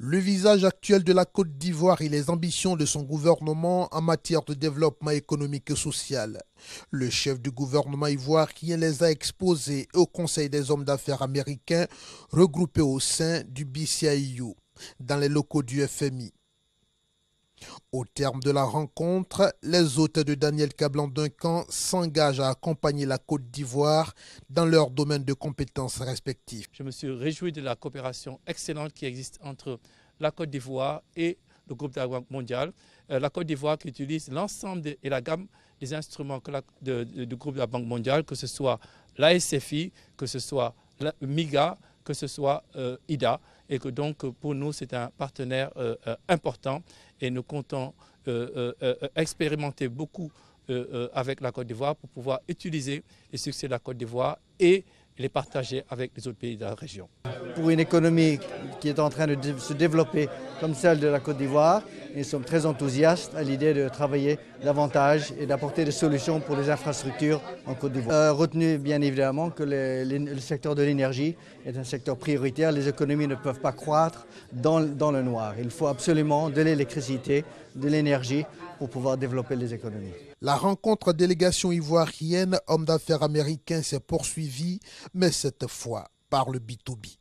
Le visage actuel de la Côte d'Ivoire et les ambitions de son gouvernement en matière de développement économique et social. Le chef du gouvernement ivoirien les a exposés au Conseil des hommes d'affaires américains regroupés au sein du BCIU, dans les locaux du FMI. Au terme de la rencontre, les hôtes de Daniel Cablan Duncan s'engagent à accompagner la Côte d'Ivoire dans leurs domaines de compétences respectifs. Je me suis réjoui de la coopération excellente qui existe entre la Côte d'Ivoire et le groupe de la Banque mondiale. Euh, la Côte d'Ivoire qui utilise l'ensemble et la gamme des instruments du groupe de la Banque mondiale, que ce soit l'ASFI, que ce soit la MIGA, que ce soit euh, IDA et que donc pour nous c'est un partenaire euh, euh, important et nous comptons expérimenter beaucoup avec la Côte d'Ivoire pour pouvoir utiliser les succès de la Côte d'Ivoire et les partager avec les autres pays de la région pour une économie qui est en train de se développer comme celle de la Côte d'Ivoire. Nous sommes très enthousiastes à l'idée de travailler davantage et d'apporter des solutions pour les infrastructures en Côte d'Ivoire. Euh, retenu bien évidemment que le, secteur de l'énergie est un secteur prioritaire. Les économies ne peuvent pas croître dans, le noir. Il faut absolument de l'électricité, de l'énergie pour pouvoir développer les économies. La rencontre délégation ivoirienne homme d'affaires américain s'est poursuivie, mais cette fois par le B2B.